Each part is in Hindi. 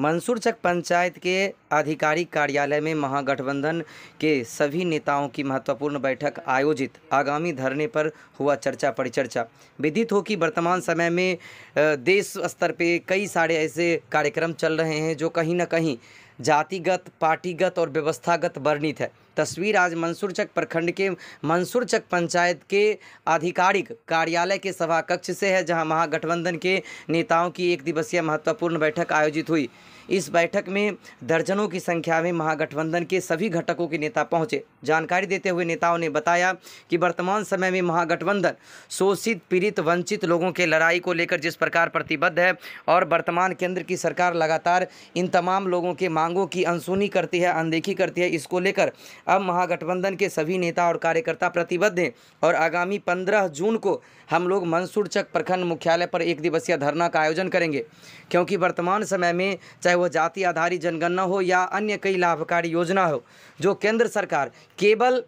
मंसूरचक पंचायत के आधिकारिक कार्यालय में महागठबंधन के सभी नेताओं की महत्वपूर्ण बैठक आयोजित आगामी धरने पर हुआ चर्चा परिचर्चा विदित हो कि वर्तमान समय में देश स्तर पे कई सारे ऐसे कार्यक्रम चल रहे हैं जो कहीं ना कहीं जातिगत पार्टीगत और व्यवस्थागत वर्णित है तस्वीर आज मंसूरचक प्रखंड के मंसूरचक पंचायत के आधिकारिक कार्यालय के सभा कक्ष से है जहां महागठबंधन के नेताओं की एक दिवसीय महत्वपूर्ण बैठक आयोजित हुई इस बैठक में दर्जनों की संख्या में महागठबंधन के सभी घटकों के नेता पहुंचे जानकारी देते हुए नेताओं ने बताया कि वर्तमान समय में महागठबंधन शोषित पीड़ित वंचित लोगों के लड़ाई को लेकर जिस प्रकार प्रतिबद्ध है और वर्तमान केंद्र की सरकार लगातार इन तमाम लोगों के मांग मांगों की अनसुनी करती है अनदेखी करती है इसको लेकर अब महागठबंधन के सभी नेता और कार्यकर्ता प्रतिबद्ध हैं और आगामी पंद्रह जून को हम लोग मंसूरचक प्रखंड मुख्यालय पर एक दिवसीय धरना का आयोजन करेंगे क्योंकि वर्तमान समय में चाहे वह जाति आधारित जनगणना हो या अन्य कई लाभकारी योजना हो जो केंद्र सरकार केवल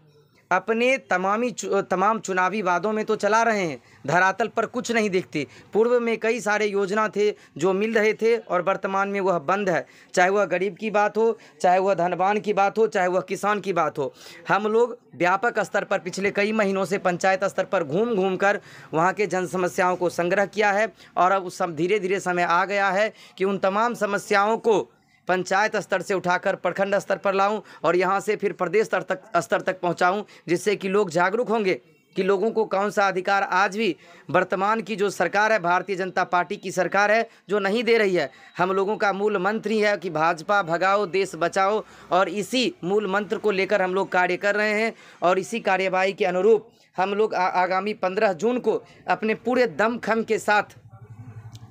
अपने तमामी चु, तमाम चुनावी वादों में तो चला रहे हैं धरातल पर कुछ नहीं दिखते पूर्व में कई सारे योजना थे जो मिल रहे थे और वर्तमान में वह बंद है चाहे वह गरीब की बात हो चाहे वह धनबान की बात हो चाहे वह किसान की बात हो हम लोग व्यापक स्तर पर पिछले कई महीनों से पंचायत स्तर पर घूम घूम कर वहाँ के जन समस्याओं को संग्रह किया है और अब उस धीरे धीरे समय आ गया है कि उन तमाम समस्याओं को पंचायत स्तर से उठाकर प्रखंड स्तर पर लाऊं और यहाँ से फिर प्रदेश स्तर तक स्तर तक पहुँचाऊँ जिससे कि लोग जागरूक होंगे कि लोगों को कौन सा अधिकार आज भी वर्तमान की जो सरकार है भारतीय जनता पार्टी की सरकार है जो नहीं दे रही है हम लोगों का मूल मंत्र ही है कि भाजपा भगाओ देश बचाओ और इसी मूल मंत्र को लेकर हम लोग कार्य कर रहे हैं और इसी कार्यवाही के अनुरूप हम लोग आगामी पंद्रह जून को अपने पूरे दमखम के साथ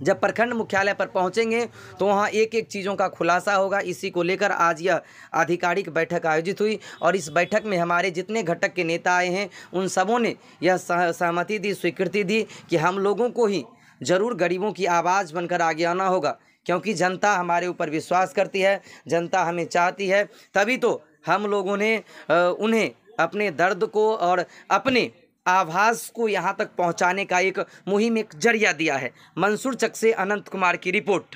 जब प्रखंड मुख्यालय पर पहुंचेंगे तो वहां एक एक चीज़ों का खुलासा होगा इसी को लेकर आज यह आधिकारिक बैठक आयोजित हुई और इस बैठक में हमारे जितने घटक के नेता आए हैं उन सबों ने यह सहमति दी स्वीकृति दी कि हम लोगों को ही ज़रूर गरीबों की आवाज़ बनकर आगे आना होगा क्योंकि जनता हमारे ऊपर विश्वास करती है जनता हमें चाहती है तभी तो हम लोगों ने उन्हें अपने दर्द को और अपने आभास को यहाँ तक पहुँचाने का एक मुहिम एक जरिया दिया है मंसूर चक से अनंत कुमार की रिपोर्ट